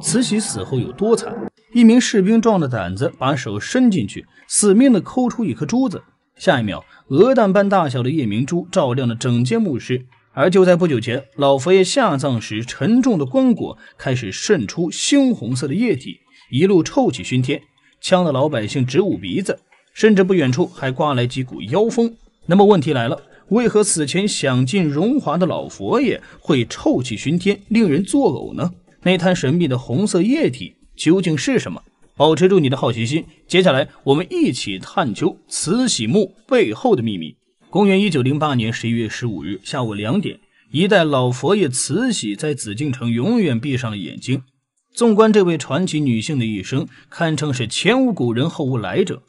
慈禧死后有多惨？一名士兵壮着胆子把手伸进去，死命的抠出一颗珠子。下一秒，鹅蛋般大小的夜明珠照亮了整间墓室。而就在不久前，老佛爷下葬时，沉重的棺椁开始渗出猩红色的液体，一路臭气熏天，呛得老百姓直捂鼻子。甚至不远处还刮来几股妖风。那么问题来了。为何死前享尽荣华的老佛爷会臭气熏天，令人作呕呢？那滩神秘的红色液体究竟是什么？保持住你的好奇心，接下来我们一起探究慈禧墓背后的秘密。公元一九零八年十一月十五日下午两点，一代老佛爷慈禧在紫禁城永远闭上了眼睛。纵观这位传奇女性的一生，堪称是前无古人后无来者。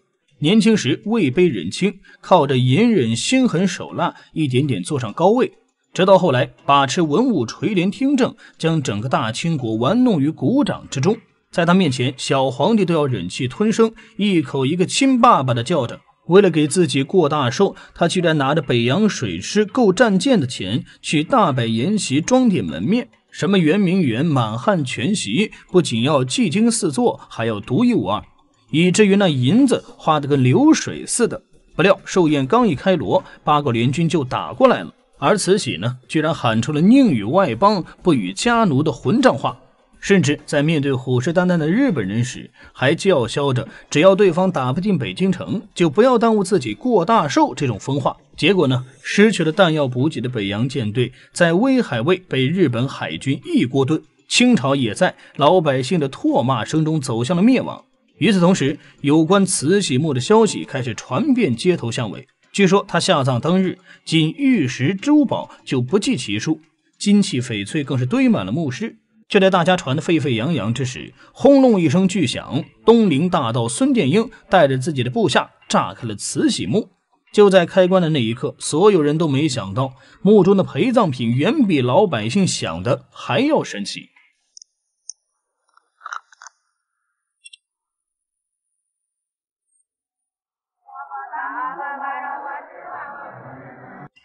年轻时位卑人轻，靠着隐忍、心狠手辣，一点点坐上高位。直到后来把持文武、垂帘听政，将整个大清国玩弄于股掌之中。在他面前，小皇帝都要忍气吞声，一口一个“亲爸爸”的叫着。为了给自己过大寿，他居然拿着北洋水师购战舰的钱去大摆筵席，装点门面。什么圆明园满汉全席，不仅要技惊四座，还要独一无二。以至于那银子花的跟流水似的。不料寿宴刚一开锣，八国联军就打过来了。而慈禧呢，居然喊出了“宁与外邦不与家奴”的混账话，甚至在面对虎视眈眈的日本人时，还叫嚣着：“只要对方打不进北京城，就不要耽误自己过大寿。”这种疯话。结果呢，失去了弹药补给的北洋舰队在威海卫被日本海军一锅炖，清朝也在老百姓的唾骂声中走向了灭亡。与此同时，有关慈禧墓的消息开始传遍街头巷尾。据说她下葬当日，仅玉石珠宝就不计其数，金器翡翠更是堆满了墓室。就在大家传得沸沸扬扬之时，轰隆一声巨响，东陵大盗孙殿英带着自己的部下炸开了慈禧墓。就在开棺的那一刻，所有人都没想到，墓中的陪葬品远比老百姓想的还要神奇。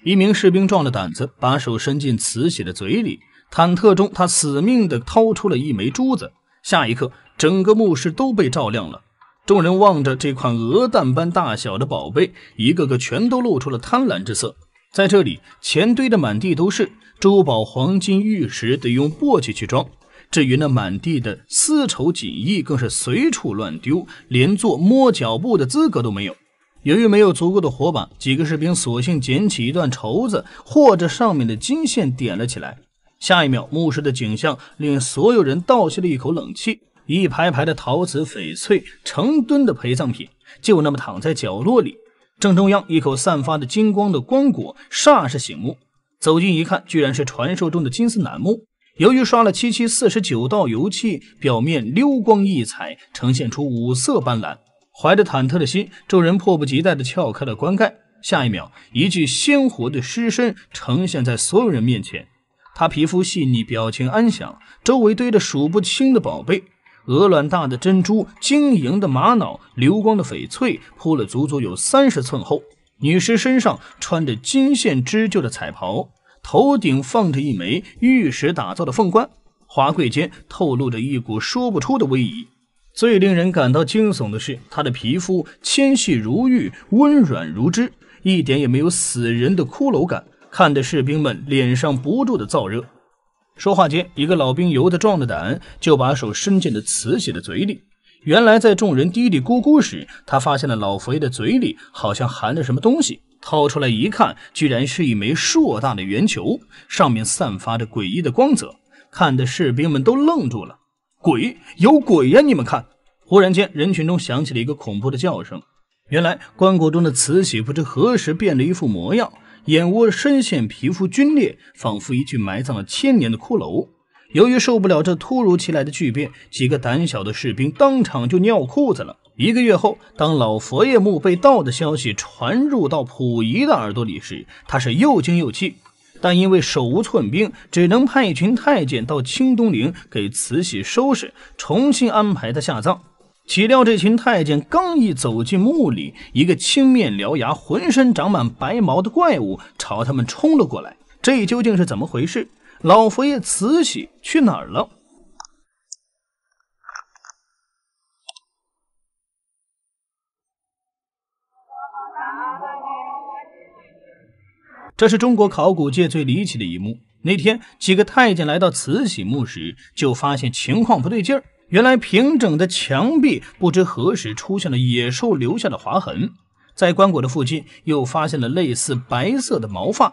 一名士兵壮着胆子，把手伸进慈禧的嘴里。忐忑中，他死命地掏出了一枚珠子。下一刻，整个墓室都被照亮了。众人望着这款鹅蛋般大小的宝贝，一个个全都露出了贪婪之色。在这里，钱堆得满地都是，珠宝、黄金、玉石得用簸箕去装。至于那满地的丝绸锦衣，更是随处乱丢，连做摸脚步的资格都没有。由于没有足够的火把，几个士兵索性捡起一段绸子，或者上面的金线点了起来。下一秒，墓室的景象令所有人倒吸了一口冷气：一排排的陶瓷、翡翠，成吨的陪葬品，就那么躺在角落里。正中央一口散发的金光的棺椁煞是醒目。走近一看，居然是传说中的金丝楠木。由于刷了七七四十九道油漆，表面流光溢彩，呈现出五色斑斓。怀着忐忑的心，众人迫不及待地撬开了棺盖。下一秒，一具鲜活的尸身呈现在所有人面前。他皮肤细腻，表情安详，周围堆着数不清的宝贝：鹅卵大的珍珠、晶莹的玛瑙、流光的翡翠，铺了足足有三十寸厚。女尸身上穿着金线织就的彩袍，头顶放着一枚玉石打造的凤冠，华贵间透露着一股说不出的威仪。最令人感到惊悚的是，他的皮肤纤细如玉，温软如脂，一点也没有死人的骷髅感，看的士兵们脸上不住的燥热。说话间，一个老兵由得壮着胆，就把手伸进了慈禧的嘴里。原来，在众人嘀嘀咕咕时，他发现了老佛爷的嘴里好像含着什么东西，掏出来一看，居然是一枚硕大的圆球，上面散发着诡异的光泽，看的士兵们都愣住了。鬼有鬼呀，你们看！忽然间，人群中响起了一个恐怖的叫声。原来，棺椁中的慈禧不知何时变了一副模样，眼窝深陷，皮肤皲裂，仿佛一具埋葬了千年的骷髅。由于受不了这突如其来的巨变，几个胆小的士兵当场就尿裤子了。一个月后，当老佛爷墓被盗的消息传入到溥仪的耳朵里时，他是又惊又气，但因为手无寸兵，只能派一群太监到清东陵给慈禧收拾，重新安排她下葬。岂料这群太监刚一走进墓里，一个青面獠牙、浑身长满白毛的怪物朝他们冲了过来。这究竟是怎么回事？老佛爷慈禧去哪儿了？这是中国考古界最离奇的一幕。那天几个太监来到慈禧墓时，就发现情况不对劲儿。原来平整的墙壁不知何时出现了野兽留下的划痕，在棺椁的附近又发现了类似白色的毛发。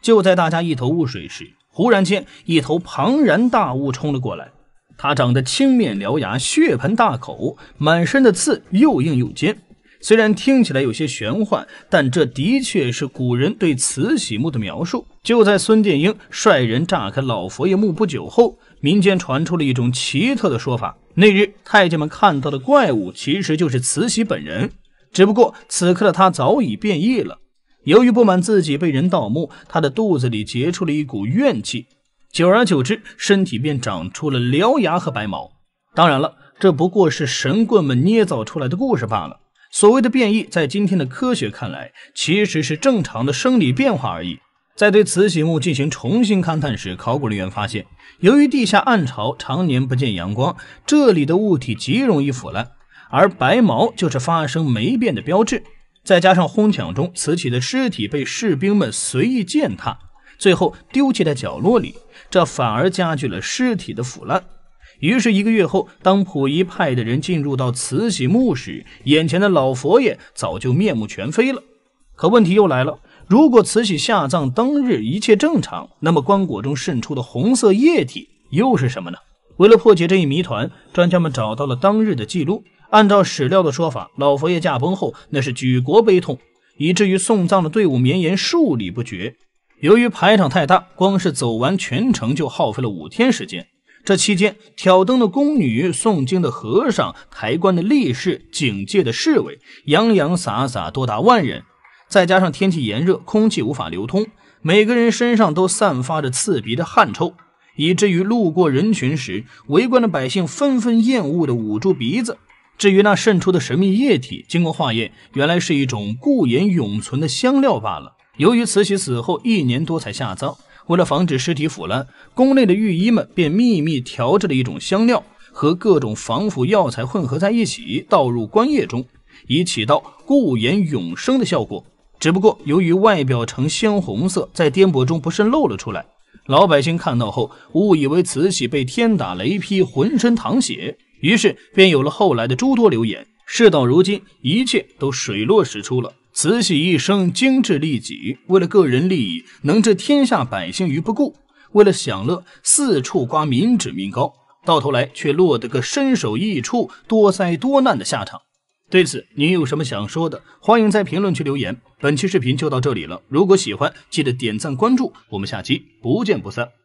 就在大家一头雾水时，忽然间一头庞然大物冲了过来。它长得青面獠牙、血盆大口，满身的刺又硬又尖。虽然听起来有些玄幻，但这的确是古人对慈禧墓的描述。就在孙殿英率人炸开老佛爷墓不久后。民间传出了一种奇特的说法：那日太监们看到的怪物，其实就是慈禧本人，只不过此刻的她早已变异了。由于不满自己被人盗墓，她的肚子里结出了一股怨气，久而久之，身体便长出了獠牙和白毛。当然了，这不过是神棍们捏造出来的故事罢了。所谓的变异，在今天的科学看来，其实是正常的生理变化而已。在对慈禧墓进行重新勘探时，考古人员发现，由于地下暗潮常年不见阳光，这里的物体极容易腐烂，而白毛就是发生霉变的标志。再加上哄抢中，慈禧的尸体被士兵们随意践踏，最后丢弃在角落里，这反而加剧了尸体的腐烂。于是一个月后，当溥仪派的人进入到慈禧墓时，眼前的老佛爷早就面目全非了。可问题又来了。如果慈禧下葬当日一切正常，那么棺椁中渗出的红色液体又是什么呢？为了破解这一谜团，专家们找到了当日的记录。按照史料的说法，老佛爷驾崩后，那是举国悲痛，以至于送葬的队伍绵延数里不绝。由于排场太大，光是走完全程就耗费了五天时间。这期间，挑灯的宫女、诵经的和尚、抬棺的力士、警戒的侍卫，洋洋洒洒多达万人。再加上天气炎热，空气无法流通，每个人身上都散发着刺鼻的汗臭，以至于路过人群时，围观的百姓纷纷厌恶地捂住鼻子。至于那渗出的神秘液体，经过化验，原来是一种固延永存的香料罢了。由于慈禧死后一年多才下葬，为了防止尸体腐烂，宫内的御医们便秘密调制了一种香料，和各种防腐药材混合在一起，倒入棺液中，以起到固延永生的效果。只不过由于外表呈鲜红色，在颠簸中不慎露了出来。老百姓看到后，误以为慈禧被天打雷劈，浑身淌血，于是便有了后来的诸多流言。事到如今，一切都水落石出了。慈禧一生精致利己，为了个人利益，能置天下百姓于不顾；为了享乐，四处刮民脂民膏，到头来却落得个身首异处、多灾多难的下场。对此您有什么想说的？欢迎在评论区留言。本期视频就到这里了，如果喜欢，记得点赞关注，我们下期不见不散。